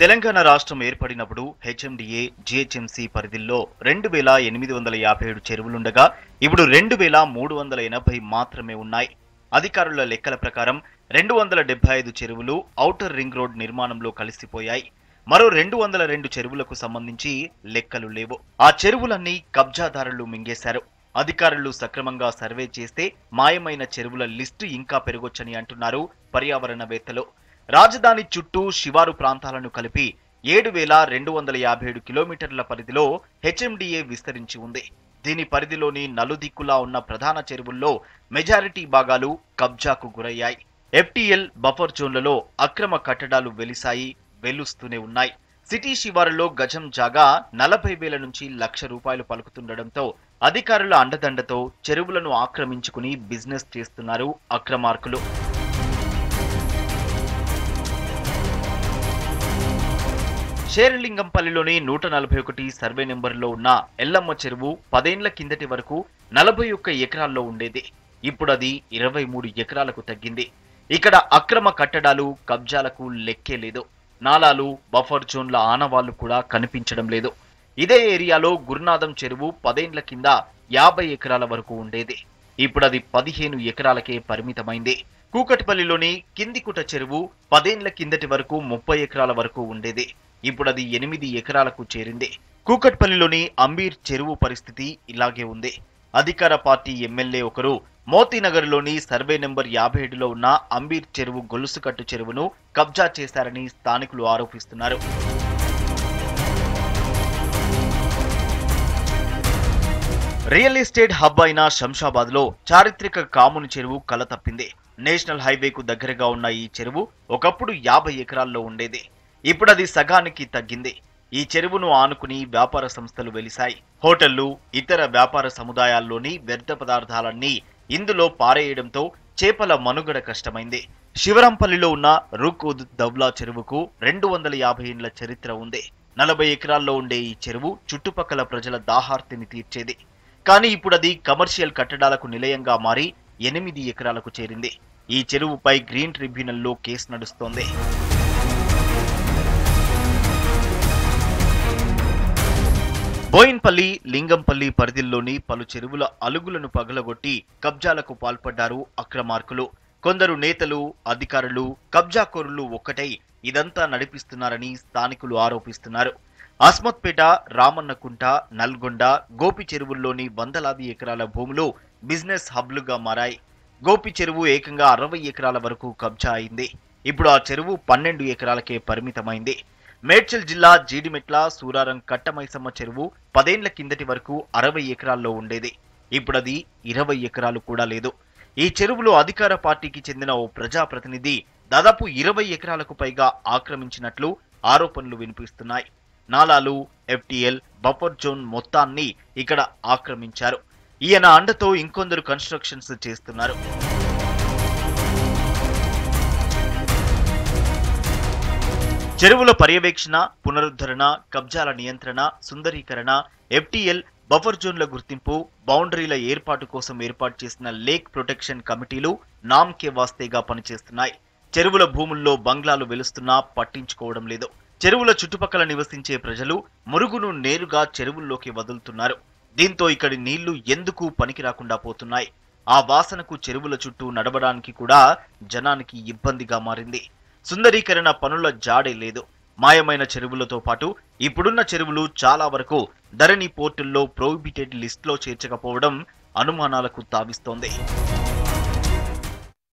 తెలంగాణ రాష్ట్రం ఏర్పడినప్పుడు HMDA GHMC పరిధిల్లో రెండు వేల ఎనిమిది వందల యాభై ఏడు చెరువులుండగా ఇప్పుడు రెండు వేల మూడు వందల ఎనభై మాత్రమే ఉన్నాయి అధికారుల లెక్కల ప్రకారం రెండు వందల డెబ్బై ఐదు చెరువులు ఔటర్ రింగ్ రోడ్ నిర్మాణంలో కలిసిపోయాయి మరో రెండు వందల రెండు చెరువులకు సంబంధించి లెక్కలు లేవు ఆ చెరువులన్నీ కబ్జాదారులు మింగేశారు అధికారులు సక్రమంగా సర్వే చేస్తే మాయమైన చెరువుల లిస్టు ఇంకా పెరగొచ్చని అంటున్నారు పర్యావరణవేత్తలు రాజధాని చుట్టూ శివారు ప్రాంతాలను కలిపి ఏడు వేల రెండు వందల యాభై ఏడు కిలోమీటర్ల పరిధిలో హెచ్ఎండిఏ విస్తరించి ఉంది దీని పరిధిలోని నలుదిక్కులా ఉన్న ప్రధాన చెరువుల్లో మెజారిటీ భాగాలు కబ్జాకు గురయ్యాయి ఎఫ్టీఎల్ బఫర్ జోన్లలో అక్రమ కట్టడాలు వెలిసాయి వెలుస్తూనే ఉన్నాయి సిటీ శివారులో గజం జాగా నలభై వేల నుంచి లక్ష రూపాయలు పలుకుతుండటంతో అధికారుల అండదండతో చెరువులను ఆక్రమించుకుని బిజినెస్ చేస్తున్నారు అక్రమార్కులు షేరలింగంపల్లిలోని నూట నలభై ఒకటి సర్వే నెంబర్లో ఉన్న ఎల్లమ్మ చెరువు పదేండ్ల కిందటి వరకు నలభై ఒక్క ఎకరాల్లో ఉండేది ఇప్పుడు అది ఇరవై మూడు ఎకరాలకు తగ్గింది ఇక్కడ అక్రమ కట్టడాలు కబ్జాలకు లెక్కే లేదు నాలాలు బఫర్ జోన్ల ఆనవాళ్లు కూడా కనిపించడం లేదు ఇదే ఏరియాలో గురునాథం చెరువు పదేండ్ల కింద యాభై ఎకరాల వరకు ఉండేది ఇప్పుడు అది పదిహేను ఎకరాలకే పరిమితమైంది కూకట్పల్లిలోని కిందికుట చెరువు పదేండ్ల కిందటి వరకు ముప్పై ఎకరాల వరకు ఉండేది ఇప్పుడు అది ఎనిమిది ఎకరాలకు చేరింది కూకట్పల్లిలోని అంబీర్ చెరువు పరిస్థితి ఇలాగే ఉంది అధికార పార్టీ ఎమ్మెల్యే ఒకరు మోతీనగర్లోని సర్వే నెంబర్ యాభై ఏడులో ఉన్న అంబీర్ చెరువు గొలుసుకట్టు చెరువును కబ్జా చేశారని స్థానికులు ఆరోపిస్తున్నారు రియల్ ఎస్టేట్ హబ్ అయిన శంషాబాద్లో చారిత్రక కాముని చెరువు కలతప్పింది నేషనల్ హైవేకు దగ్గరగా ఉన్న ఈ చెరువు ఒకప్పుడు యాభై ఎకరాల్లో ఉండేది ఇప్పుడు అది సగానికి తగ్గింది ఈ చెరువును ఆనుకుని వ్యాపార సంస్థలు వెలిశాయి హోటళ్లు ఇతర వ్యాపార సముదాయాల్లోని వ్యర్థ పదార్థాలన్నీ ఇందులో పారేయడంతో చేపల మనుగడ కష్టమైంది శివరంపల్లిలో ఉన్న రుకూద్ దవ్లా చెరువుకు రెండు వందల యాభై ఏండ్ల చరిత్ర ఉంది నలభై ఎకరాల్లో ఉండే ఈ చెరువు చుట్టుపక్కల ప్రజల దాహార్తిని తీర్చేది కానీ ఇప్పుడు అది కమర్షియల్ కట్టడాలకు నిలయంగా మారి ఎనిమిది ఎకరాలకు చేరింది ఈ చెరువుపై గ్రీన్ ట్రిబ్యునల్లో కేసు నడుస్తోంది బోయిన్పల్లి లింగంపల్లి పరిధిల్లోని పలు చెరువుల అలుగులను పగలగొట్టి కబ్జాలకు పాల్పడ్డారు అక్రమార్కులు కొందరు నేతలు అధికారులు కబ్జాకోరులు ఒక్కటై ఇదంతా నడిపిస్తున్నారని స్థానికులు ఆరోపిస్తున్నారు అస్మత్పేట రామన్నకుంట నల్గొండ గోపి చెరువుల్లోని వందలాది ఎకరాల భూములు బిజినెస్ హబ్లుగా మారాయి గోపి చెరువు ఏకంగా అరవై ఎకరాల వరకు కబ్జా అయింది ఇప్పుడు ఆ చెరువు పన్నెండు ఎకరాలకే పరిమితమైంది మేడ్చల్ జిల్లా జీడిమెట్ల సూరారం కట్టమైసమ్మ చెరువు పదేండ్ల కిందటి వరకు అరవై ఎకరాల్లో ఉండేది ఇప్పుడది ఇరవై ఎకరాలు కూడా లేదు ఈ చెరువులో అధికార పార్టీకి చెందిన ఓ ప్రజాప్రతినిధి దాదాపు ఇరవై ఎకరాలకు పైగా ఆక్రమించినట్లు ఆరోపణలు వినిపిస్తున్నాయి నాలాలు ఎఫ్టీఎల్ బఫర్ జోన్ మొత్తాన్ని ఇక్కడ ఆక్రమించారు ఈయన అండతో ఇంకొందరు కన్స్ట్రక్షన్స్ చేస్తున్నారు చెరువుల పర్యవేక్షణ పునరుద్ధరణ కబ్జాల నియంత్రణ సుందరీకరణ ఎఫ్టీఎల్ బఫర్ జోన్ల గుర్తింపు బౌండరీల ఏర్పాటు కోసం ఏర్పాటు చేసిన లేక్ ప్రొటెక్షన్ కమిటీలు నామ్కే వాస్తేగా పనిచేస్తున్నాయి చెరువుల భూముల్లో బంగ్లాలు వెలుస్తున్నా పట్టించుకోవడం లేదు చెరువుల చుట్టుపక్కల నివసించే ప్రజలు మురుగును నేరుగా చెరువుల్లోకి వదులుతున్నారు దీంతో ఇక్కడి నీళ్లు ఎందుకు పనికి రాకుండా పోతున్నాయి ఆ వాసనకు చెరువుల చుట్టూ నడవడానికి కూడా జనానికి ఇబ్బందిగా మారింది సుందరీకరణ పనుల జాడే లేదు మాయమైన చెరువులతో పాటు ఇప్పుడున్న చెరువులు చాలా వరకు ధరణి పోర్టుల్లో ప్రోహిబిటెడ్ లిస్ట్లో చేర్చకపోవడం అనుమానాలకు తావిస్తోంది